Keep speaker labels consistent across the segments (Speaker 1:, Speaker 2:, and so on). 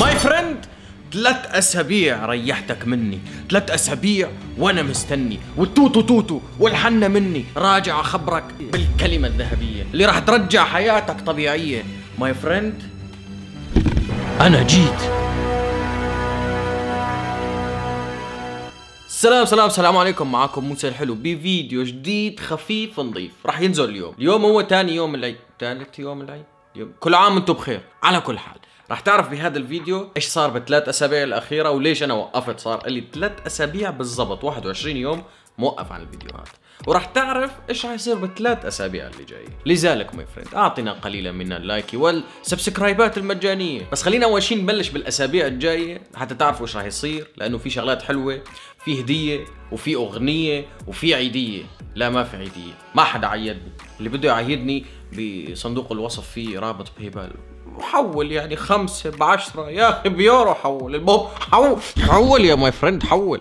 Speaker 1: ماي فريند ثلاث اسابيع ريحتك مني ثلاث اسابيع وانا مستني والتوتو توتو والحنة مني راجع اخبرك بالكلمة الذهبية اللي راح ترجع حياتك طبيعية ماي فريند انا جيت السلام سلام سلام عليكم معاكم موسى الحلو بفيديو جديد خفيف نظيف راح ينزل اليوم اليوم هو تاني يوم العيد تالت يوم العيد يوم. كل عام وانتم بخير على كل حال راح تعرف بهذا الفيديو ايش صار بالثلاث اسابيع الاخيره وليش انا وقفت صار لي ثلاث اسابيع بالضبط 21 يوم موقف عن الفيديوهات وراح تعرف ايش راح يصير بالثلاث اسابيع اللي جايه لذلك ماي فريند اعطينا قليلا من اللايك والسبسكرايبات المجانيه بس خلينا اول شيء نبلش بالاسابيع الجايه حتى تعرفوا ايش راح يصير لانه في شغلات حلوه في هديه وفي اغنيه وفي عيديه لا ما في عيديه ما حدا عيدني اللي بده يعيدني بصندوق الوصف في رابط باي حول يعني خمسة بعشرة يا أخي بيورو حول المهم حول حول يا ماي فريند حول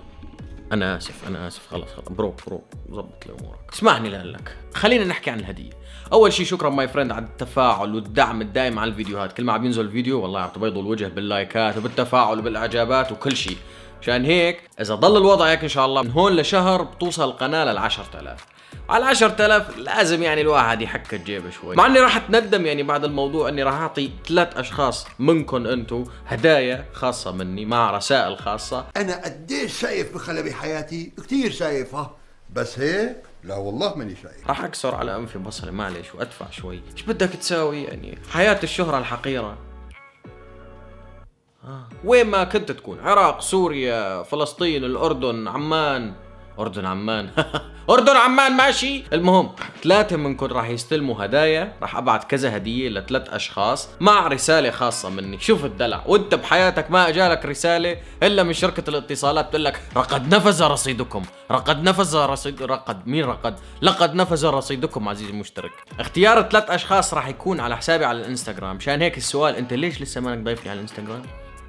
Speaker 1: انا اسف انا اسف خلاص خلاص برو برو ظبط لي امورك اسمعني لك خلينا نحكي عن الهديه اول شيء شكرا ماي فريند على التفاعل والدعم الدائم على الفيديوهات كل ما عم ينزل فيديو والله عم تبيضوا الوجه باللايكات وبالتفاعل وبالاعجابات وكل شيء عشان هيك اذا ضل الوضع هيك ان شاء الله من هون لشهر بتوصل القناه لل 10000 على 10000 لازم يعني الواحد يحك جيبه شوي مع اني راح اتندم يعني بعد الموضوع اني راح اعطي ثلاث اشخاص منكم انتم هدايا خاصه مني مع رسائل خاصه انا قديش شايف بخلبي حياتي كثير شايفها بس هيك لا والله ماني شايف راح اكسر على انفي بصري معلش وادفع شوي ايش بدك تساوي يعني حياه الشهره الحقيره آه. وين ما كنت تكون عراق سوريا فلسطين الاردن عمان اردن عمان اردن عمان ماشي المهم ثلاثه منكم راح يستلموا هدايا راح ابعت كذا هديه لثلاث اشخاص مع رساله خاصه مني شوف الدلع وانت بحياتك ما اجالك رساله الا من شركه الاتصالات بتقول لك رقد نفذ رصيدكم رقد نفذ رصيد رقد مين رقد لقد نفذ رصيدكم عزيزي المشترك اختيار ثلاث اشخاص راح يكون على حسابي على الانستغرام مشان هيك السؤال انت ليش لسه ما ضيفني على الانستغرام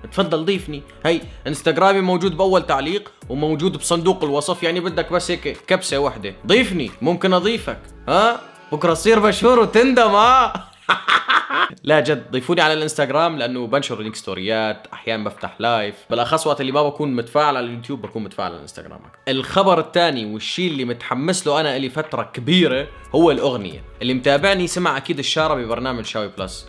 Speaker 1: تفضل ضيفني هي انستغرامي موجود باول تعليق وموجود بصندوق الوصف يعني بدك بس هيك كبسه واحده ضيفني ممكن اضيفك ها بكره تصير مشهور وتندم ها لا جد ضيفوني على الانستغرام لانه بنشر لينك ستوريات احيانا بفتح لايف بالاخص وقت اللي ما بكون متفاعل على اليوتيوب بكون متفاعل على الانستغرام الخبر الثاني والشيء اللي متحمس له انا لي فتره كبيره هو الاغنيه اللي متابعني سمع اكيد الشاره ببرنامج شاوي بلس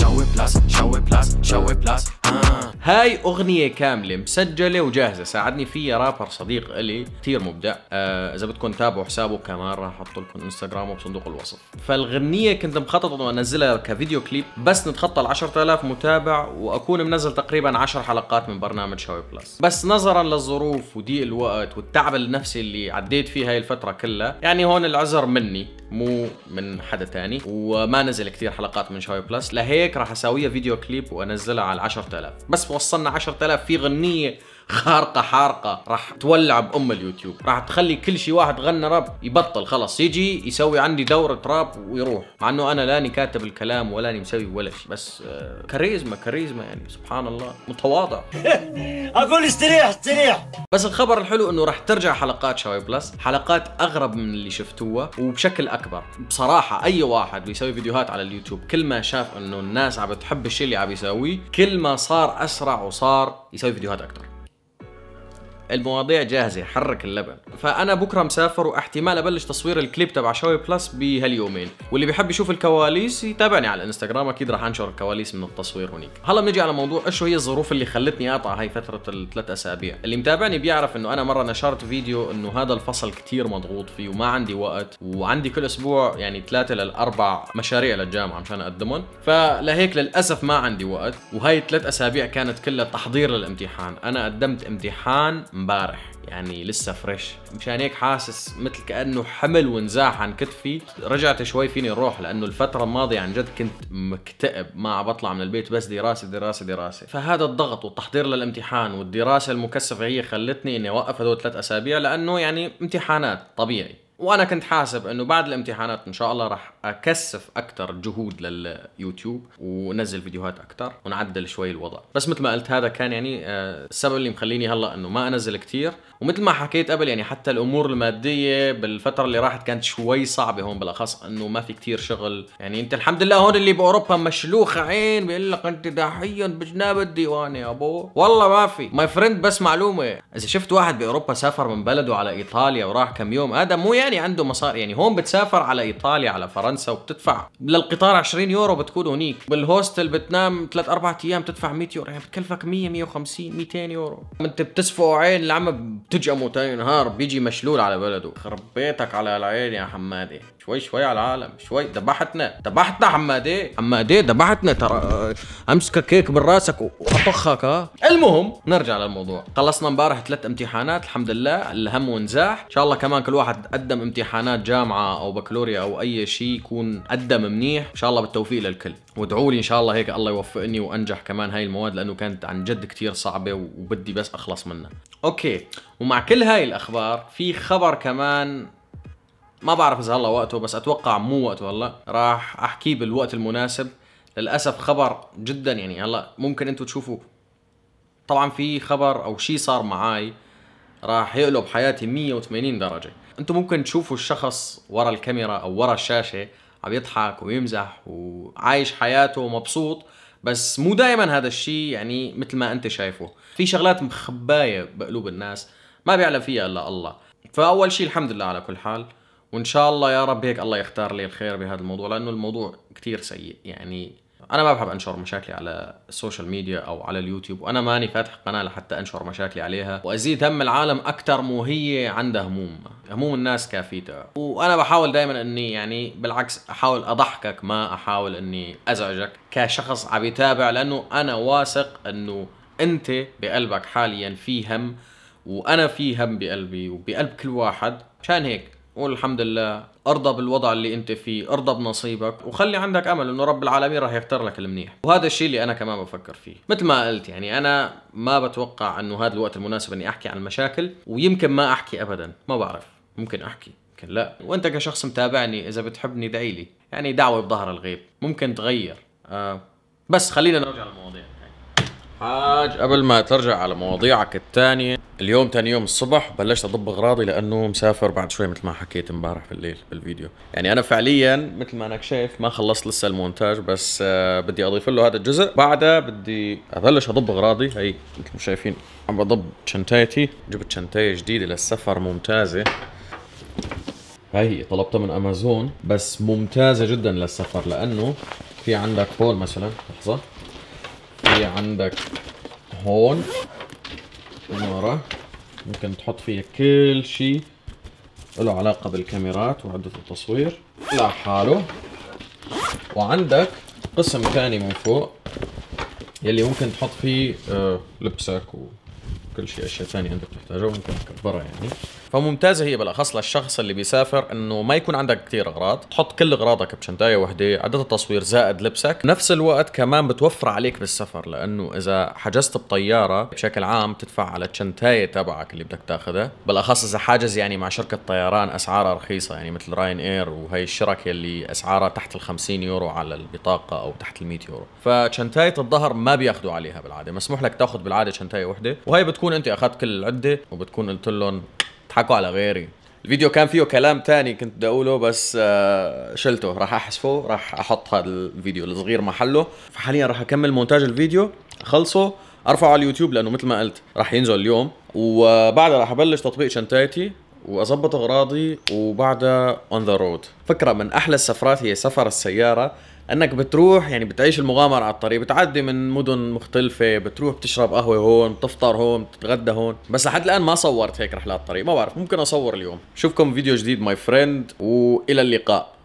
Speaker 1: شوي بلس شوي بلس شوي بلس آه. هاي أغنية كاملة مسجلة وجاهزة ساعدني فيها رابر صديق إلي كثير مبدع آه إذا بدكم تابعوا حسابه كمان راح أحط لكم انستغرامه بصندوق الوصف فالغنية كنت مخطط إنه أنزلها كفيديو كليب بس نتخطى ال 10000 متابع وأكون منزل تقريبا 10 حلقات من برنامج شوي بلس بس نظرا للظروف وضيق الوقت والتعب النفسي اللي عديت فيه هاي الفترة كلها يعني هون العذر مني مو من حدا تاني وما نزل كثير حلقات من شوي بلس لهيك هيك راح اسويها فيديو كليب وانزلها على 10000 بس وصلنا 10000 في غنيه خارقه حارقه راح تولع بام اليوتيوب راح تخلي كل شيء واحد غنى راب يبطل خلاص يجي يسوي عندي دوره راب ويروح مع انه انا لاني كاتب الكلام ولاني مسوي ولا شيء بس آه كاريزما كاريزما يعني سبحان الله متواضع اقول استريح استريح بس الخبر الحلو انه راح ترجع حلقات شوي بلس حلقات اغرب من اللي شفتوها وبشكل اكبر بصراحه اي واحد بيسوي فيديوهات على اليوتيوب كل ما شاف انه الناس عم بتحب الشيء اللي عم يسويه كل ما صار اسرع وصار يسوي فيديوهات اكثر المواضيع جاهزه حرك اللبن فانا بكره مسافر واحتمال ابلش تصوير الكليب تبع شوي بلس بهاليومين واللي بيحب يشوف الكواليس يتابعني على الانستغرام اكيد راح انشر الكواليس من التصوير هنيك هلا بنجي على موضوع شو هي الظروف اللي خلتني اقطع هاي فتره الثلاث اسابيع اللي متابعني بيعرف انه انا مره نشرت فيديو انه هذا الفصل كتير مضغوط فيه وما عندي وقت وعندي كل اسبوع يعني ثلاثه للاربع مشاريع للجامعه مشان اقدمهم فلهيك للاسف ما عندي وقت وهاي الثلاث اسابيع كانت كلها تحضير للامتحان انا قدمت امتحان امبارح يعني لسه فريش مشان هيك حاسس مثل كانه حمل وانزاح عن كتفي رجعت شوي فيني الروح لانه الفتره الماضيه عن جد كنت مكتئب ما عم بطلع من البيت بس دراسه دراسه دراسه فهذا الضغط والتحضير للامتحان والدراسه المكثفه هي خلتني اني اوقف هدول ثلاث اسابيع لانه يعني امتحانات طبيعي وانا كنت حاسب انه بعد الامتحانات ان شاء الله راح اكثف اكثر جهود لليوتيوب ونزل فيديوهات اكثر ونعدل شوي الوضع بس مثل ما قلت هذا كان يعني آه، السبب اللي مخليني هلا انه ما انزل كثير ومثل ما حكيت قبل يعني حتى الامور الماديه بالفتره اللي راحت كانت شوي صعبه هون بالاخص انه ما في كثير شغل يعني انت الحمد لله هون اللي باوروبا مشلوخ عين بيقول لك انت داحيا بجناب الديوان يا ابو والله ما في ماي فريند بس معلومه اذا شفت واحد باوروبا سافر من بلده على ايطاليا وراح كم يوم هذا مو يعني الثاني يعني عنده مصاري يعني هون بتسافر على ايطاليا على فرنسا وبتدفع للقطار 20 يورو بتكون هنيك بالهوستل بتنام 3 4 ايام بتدفع 100 يورو يعني بتكلفك 100 150 200 يورو انت بتسفقوا عين العم بتجأموا ثاني نهار بيجي مشلول على بلده خربيتك على العين يا حمادي شوي شوي على العالم شوي ذبحتنا ذبحتنا حمادي حمادي ذبحتنا ترى امسكك هيك من راسك واطخك ها المهم نرجع للموضوع خلصنا امبارح ثلاث امتحانات الحمد لله الهم ونزاح ان شاء الله كمان كل واحد قدم قدم امتحانات جامعه او بكالوريا او اي شيء يكون قدم منيح ان شاء الله بالتوفيق للكل وادعوا لي ان شاء الله هيك الله يوفقني وانجح كمان هاي المواد لانه كانت عن جد كثير صعبه وبدي بس اخلص منها اوكي ومع كل هاي الاخبار في خبر كمان ما بعرف اذا هلا وقته بس اتوقع مو وقته هلا راح احكيه بالوقت المناسب للاسف خبر جدا يعني هلا ممكن انتم تشوفوا طبعا في خبر او شيء صار معي راح يقلب حياتي 180 درجه انتم ممكن تشوفوا الشخص ورا الكاميرا او ورا الشاشه عم يضحك ويمزح وعايش حياته ومبسوط بس مو دائما هذا الشيء يعني مثل ما انت شايفه في شغلات مخبايه بقلوب الناس ما بيعلم فيها الا الله فاول شيء الحمد لله على كل حال وان شاء الله يا رب هيك الله يختار لي الخير بهذا الموضوع لانه الموضوع كثير سيء يعني انا ما بحب انشر مشاكلي على السوشيال ميديا او على اليوتيوب وانا ماني فاتح قناه لحتى انشر مشاكلي عليها وازيد هم العالم اكثر مو هي عندها هموم هموم الناس كافيته وانا بحاول دائما اني يعني بالعكس احاول اضحكك ما احاول اني ازعجك كشخص عم يتابع لانه انا واثق انه انت بقلبك حاليا في هم وانا في هم بقلبي وبقلب كل واحد مشان هيك قول الحمد لله ارضى بالوضع اللي انت فيه ارضى بنصيبك وخلي عندك امل انه رب العالمين راح يختار لك المنيح وهذا الشيء اللي انا كمان بفكر فيه مثل ما قلت يعني انا ما بتوقع انه هذا الوقت المناسب اني احكي عن المشاكل ويمكن ما احكي ابدا ما بعرف ممكن احكي ممكن لا وانت كشخص متابعني اذا بتحبني دعي لي يعني دعوه بظهر الغيب ممكن تغير آه. بس خلينا نرجع للمواضيع حاج قبل ما ترجع على مواضيعك الثانية اليوم ثاني يوم الصبح بلشت أضب أغراضي لأنه مسافر بعد شوي مثل ما حكيت امبارح بالليل بالفيديو يعني أنا فعليا مثل ما أنك شايف ما خلصت لسه المونتاج بس آه بدي أضيف له هذا الجزء بعدها بدي أبلش أضب أغراضي هي مثل ما شايفين عم بضب شنتايتي جبت شنتاية جديدة للسفر ممتازة هاي هي طلبتها من امازون بس ممتازه جدا للسفر لانه في عندك هون مثلا لحظه في عندك هون إمارة ممكن تحط فيها كل شيء له علاقة بالكاميرات وعدة التصوير لحاله وعندك قسم ثاني من فوق يلي ممكن تحط فيه آه، لبسك وكل شيء اشياء ثانيه انت بتحتاجها وممكن تكبرها يعني فممتازه هي بالاخص للشخص اللي بيسافر انه ما يكون عندك كثير اغراض تحط كل اغراضك بشنطايه وحده عدد التصوير زائد لبسك نفس الوقت كمان بتوفر عليك بالسفر لانه اذا حجزت بطياره بشكل عام تدفع على الشنتايه تبعك اللي بدك تاخذها بالاخص اذا حاجز يعني مع شركه طيران اسعارها رخيصه يعني مثل راين اير وهي الشركه اللي اسعارها تحت ال 50 يورو على البطاقه او تحت ال 100 يورو فشنتايه الظهر ما بياخذوا عليها بالعاده مسموح لك تاخذ بالعاده شنتايه وحده وهي بتكون انت اخذت كل العده وبتكون قلت لهم حكوا على غيري الفيديو كان فيه كلام تاني كنت بدي اقوله بس آه، شلته راح احذفه راح احط هذا الفيديو الصغير محله فحاليا راح اكمل مونتاج الفيديو اخلصه ارفعه على اليوتيوب لانه مثل ما قلت راح ينزل اليوم وبعدها راح ابلش تطبيق شنتايتي واظبط اغراضي وبعدها اون ذا رود فكره من احلى السفرات هي سفر السياره انك بتروح يعني بتعيش المغامره على الطريق بتعدي من مدن مختلفه بتروح بتشرب قهوه هون بتفطر هون بتتغدى هون بس لحد الان ما صورت هيك رحلات طريق ما بعرف ممكن اصور اليوم شوفكم فيديو جديد ماي فريند والى اللقاء